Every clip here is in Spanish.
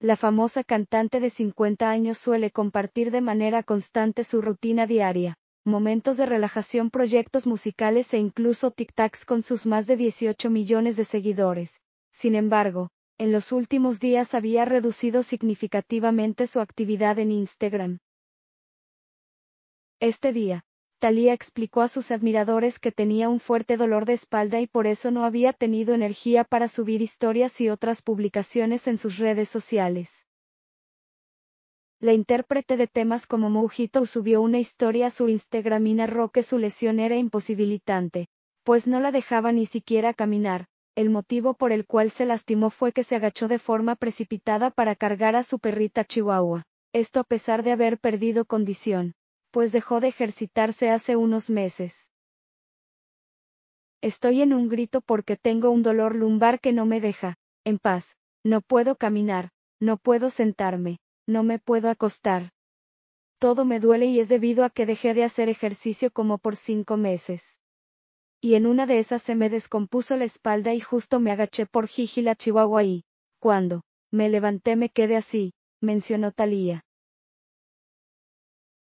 la famosa cantante de 50 años suele compartir de manera constante su rutina diaria, momentos de relajación, proyectos musicales e incluso tic-tacs con sus más de 18 millones de seguidores. Sin embargo, en los últimos días había reducido significativamente su actividad en Instagram. Este día, Talía explicó a sus admiradores que tenía un fuerte dolor de espalda y por eso no había tenido energía para subir historias y otras publicaciones en sus redes sociales. La intérprete de temas como Mojito subió una historia a su Instagram y narró que su lesión era imposibilitante, pues no la dejaba ni siquiera caminar. El motivo por el cual se lastimó fue que se agachó de forma precipitada para cargar a su perrita Chihuahua, esto a pesar de haber perdido condición pues dejó de ejercitarse hace unos meses. Estoy en un grito porque tengo un dolor lumbar que no me deja, en paz, no puedo caminar, no puedo sentarme, no me puedo acostar. Todo me duele y es debido a que dejé de hacer ejercicio como por cinco meses. Y en una de esas se me descompuso la espalda y justo me agaché por Gigi la Chihuahua y, cuando, me levanté me quedé así, mencionó Talía.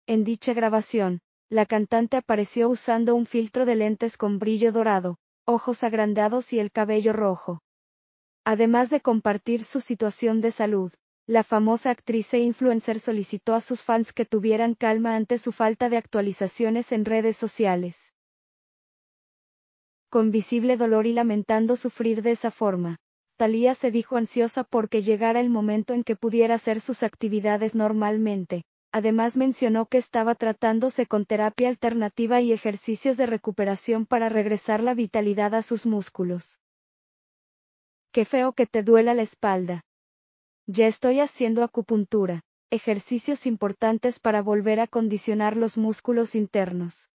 En dicha grabación, la cantante apareció usando un filtro de lentes con brillo dorado, ojos agrandados y el cabello rojo. Además de compartir su situación de salud, la famosa actriz e influencer solicitó a sus fans que tuvieran calma ante su falta de actualizaciones en redes sociales. Con visible dolor y lamentando sufrir de esa forma, Thalía se dijo ansiosa porque llegara el momento en que pudiera hacer sus actividades normalmente, Además mencionó que estaba tratándose con terapia alternativa y ejercicios de recuperación para regresar la vitalidad a sus músculos. Qué feo que te duela la espalda. Ya estoy haciendo acupuntura, ejercicios importantes para volver a condicionar los músculos internos.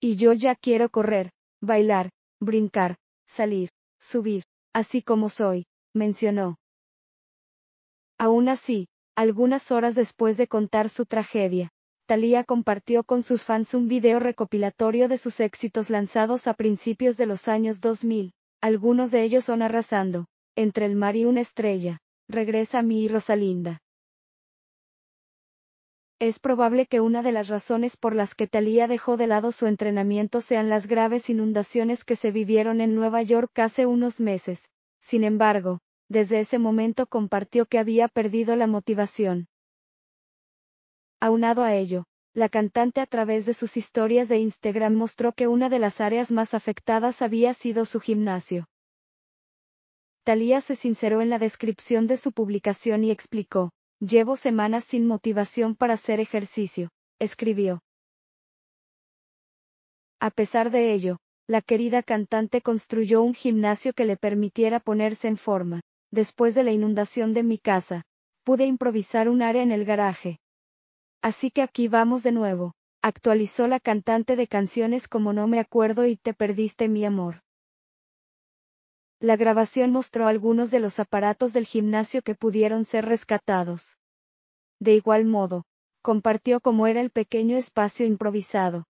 Y yo ya quiero correr, bailar, brincar, salir, subir, así como soy, mencionó. Aún así, algunas horas después de contar su tragedia, Thalía compartió con sus fans un video recopilatorio de sus éxitos lanzados a principios de los años 2000. Algunos de ellos son Arrasando, Entre el mar y una estrella, Regresa a mí y Rosalinda. Es probable que una de las razones por las que Thalía dejó de lado su entrenamiento sean las graves inundaciones que se vivieron en Nueva York hace unos meses. Sin embargo, desde ese momento compartió que había perdido la motivación. Aunado a ello, la cantante a través de sus historias de Instagram mostró que una de las áreas más afectadas había sido su gimnasio. Talía se sinceró en la descripción de su publicación y explicó, llevo semanas sin motivación para hacer ejercicio, escribió. A pesar de ello, la querida cantante construyó un gimnasio que le permitiera ponerse en forma después de la inundación de mi casa, pude improvisar un área en el garaje. Así que aquí vamos de nuevo, actualizó la cantante de canciones como No me acuerdo y Te perdiste mi amor. La grabación mostró algunos de los aparatos del gimnasio que pudieron ser rescatados. De igual modo, compartió cómo era el pequeño espacio improvisado.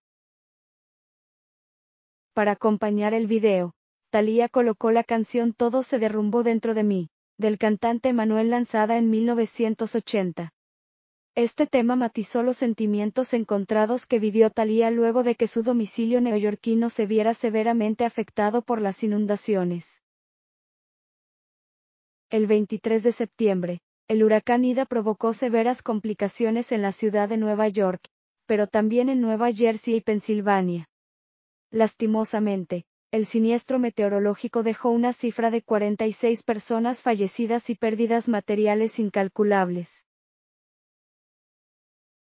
Para acompañar el video, Thalía colocó la canción Todo se derrumbó dentro de mí del cantante Manuel lanzada en 1980. Este tema matizó los sentimientos encontrados que vivió Talía luego de que su domicilio neoyorquino se viera severamente afectado por las inundaciones. El 23 de septiembre, el huracán Ida provocó severas complicaciones en la ciudad de Nueva York, pero también en Nueva Jersey y Pensilvania. Lastimosamente, el siniestro meteorológico dejó una cifra de 46 personas fallecidas y pérdidas materiales incalculables.